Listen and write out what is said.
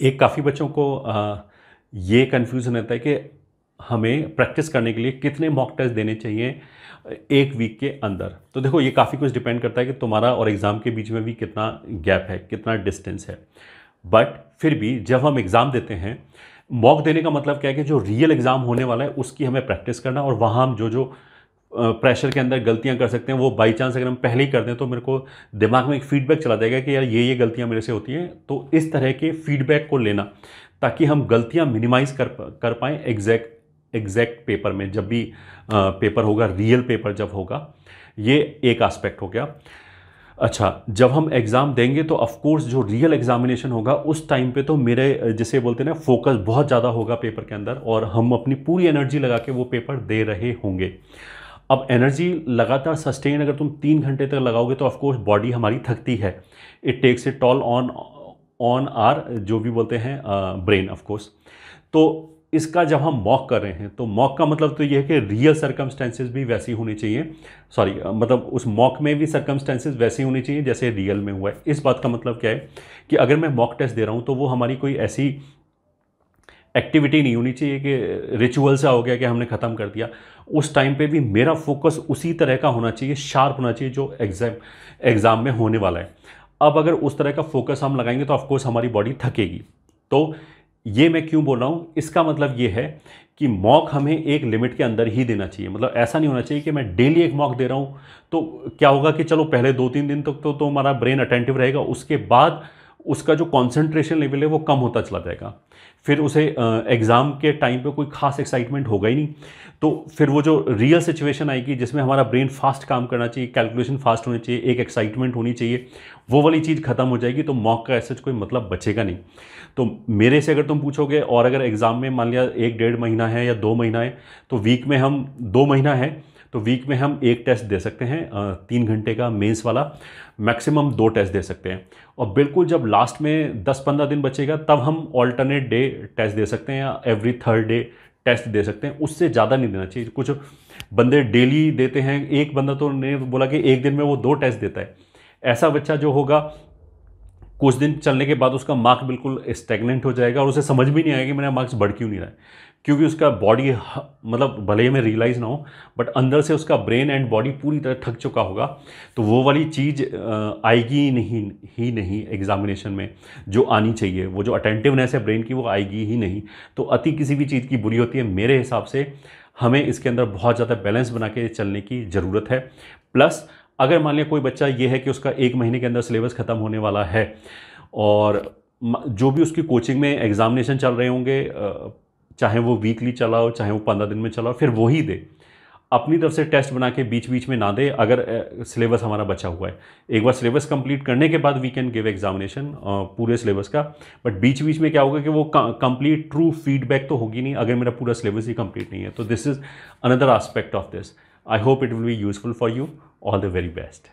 एक काफ़ी बच्चों को आ, ये कन्फ्यूज़न रहता है कि हमें प्रैक्टिस करने के लिए कितने मॉक टेस्ट देने चाहिए एक वीक के अंदर तो देखो ये काफ़ी कुछ डिपेंड करता है कि तुम्हारा और एग्ज़ाम के बीच में भी कितना गैप है कितना डिस्टेंस है बट फिर भी जब हम एग्ज़ाम देते हैं मॉक देने का मतलब क्या है कि जो रियल एग्ज़ाम होने वाला है उसकी हमें प्रैक्टिस करना और वहाँ हम जो जो प्रेशर के अंदर गलतियां कर सकते हैं वो बाई चांस अगर हम पहले ही कर दें तो मेरे को दिमाग में एक फीडबैक चला जाएगा कि यार ये ये गलतियां मेरे से होती हैं तो इस तरह के फीडबैक को लेना ताकि हम गलतियां मिनिमाइज़ कर कर पाएँ एग्जैक्ट एग्जैक्ट पेपर में जब भी आ, पेपर होगा रियल पेपर जब होगा ये एक आस्पेक्ट हो गया अच्छा जब हम एग्ज़ाम देंगे तो ऑफ कोर्स जो रियल एग्जामिनेशन होगा उस टाइम पे तो मेरे जिसे बोलते हैं ना फोकस बहुत ज़्यादा होगा पेपर के अंदर और हम अपनी पूरी एनर्जी लगा के वो पेपर दे रहे होंगे अब एनर्जी लगातार सस्टेन अगर तुम तीन घंटे तक लगाओगे तो ऑफकोर्स बॉडी हमारी थकती है it takes a toll on on our जो भी बोलते हैं ब्रेन ऑफकोर्स तो इसका जब हम मॉक कर रहे हैं तो मॉक का मतलब तो यह है कि रियल सर्कमस्टेंसेज भी वैसी होनी चाहिए सॉरी मतलब उस मॉक में भी सर्कमस्टेंसेज वैसी होनी चाहिए जैसे रियल में हुआ है इस बात का मतलब क्या है कि अगर मैं मॉक टेस्ट दे रहा हूँ तो वो हमारी कोई ऐसी एक्टिविटी नहीं होनी चाहिए कि रिचुअल सा हो गया कि हमने ख़त्म कर दिया उस टाइम पे भी मेरा फोकस उसी तरह का होना चाहिए शार्प होना चाहिए जो एग्ज़ाम एग्ज़ाम में होने वाला है अब अगर उस तरह का फोकस हम लगाएंगे तो ऑफकोर्स हमारी बॉडी थकेगी तो ये मैं क्यों बोल रहा हूँ इसका मतलब ये है कि मॉक हमें एक लिमिट के अंदर ही देना चाहिए मतलब ऐसा नहीं होना चाहिए कि मैं डेली एक मॉक दे रहा हूँ तो क्या होगा कि चलो पहले दो तीन दिन तक तो, तो, तो हमारा ब्रेन अटेंटिव रहेगा उसके बाद उसका जो कॉन्सेंट्रेशन लेवल है वो कम होता चला जाएगा फिर उसे एग्ज़ाम के टाइम पे कोई खास एक्साइटमेंट होगा ही नहीं तो फिर वो जो रियल सिचुएशन आएगी जिसमें हमारा ब्रेन फास्ट काम करना चाहिए कैलकुलेशन फास्ट होनी चाहिए एक एक्साइटमेंट होनी चाहिए वो वाली चीज़ ख़त्म हो जाएगी तो मॉक का ऐसा कोई मतलब बचेगा नहीं तो मेरे से अगर तुम पूछोगे और अगर एग्ज़ाम में मान लिया एक डेढ़ महीना है या दो महीना है तो वीक में हम दो महीना है तो वीक में हम एक टेस्ट दे सकते हैं तीन घंटे का मेंस वाला मैक्सिमम दो टेस्ट दे सकते हैं और बिल्कुल जब लास्ट में दस पंद्रह दिन बचेगा तब हम ऑल्टरनेट डे टेस्ट दे सकते हैं या एवरी थर्ड डे टेस्ट दे सकते हैं उससे ज़्यादा नहीं देना चाहिए कुछ बंदे डेली देते हैं एक बंदा तो ने बोला कि एक दिन में वो दो टेस्ट देता है ऐसा बच्चा जो होगा कुछ दिन चलने के बाद उसका मार्क्स बिल्कुल स्टेगनेंट हो जाएगा और उसे समझ भी नहीं आएगा कि मेरा मार्क्स बढ़ क्यों नहीं रहा है क्योंकि उसका बॉडी मतलब भले ही मैं रियलाइज़ ना हो बट अंदर से उसका ब्रेन एंड बॉडी पूरी तरह थक चुका होगा तो वो वाली चीज़ आएगी नहीं ही नहीं एग्जामिनेशन में जो आनी चाहिए वो जो अटेंटिवनेस है ब्रेन की वो आएगी ही नहीं तो अति किसी भी चीज़ की बुरी होती है मेरे हिसाब से हमें इसके अंदर बहुत ज़्यादा बैलेंस बना के चलने की ज़रूरत है प्लस अगर मान लिया कोई बच्चा ये है कि उसका एक महीने के अंदर सिलेबस ख़त्म होने वाला है और जो भी उसकी कोचिंग में एग्ज़ामिनेशन चल रहे होंगे चाहे वो वीकली चलाओ चाहे वो पंद्रह दिन में चलाओ फिर वही दे अपनी तरफ से टेस्ट बना के बीच बीच में ना दे अगर सिलेबस हमारा बचा हुआ है एक बार सिलेबस कंप्लीट करने के बाद वी कैन गिव एग्जामिनेशन पूरे सिलेबस का बट बीच बीच में क्या होगा कि वो कंप्लीट ट्रू फीडबैक तो होगी नहीं अगर मेरा पूरा सिलेबस ही कंप्लीट नहीं है तो this is another aspect of this I hope it will be useful for you. All the very best.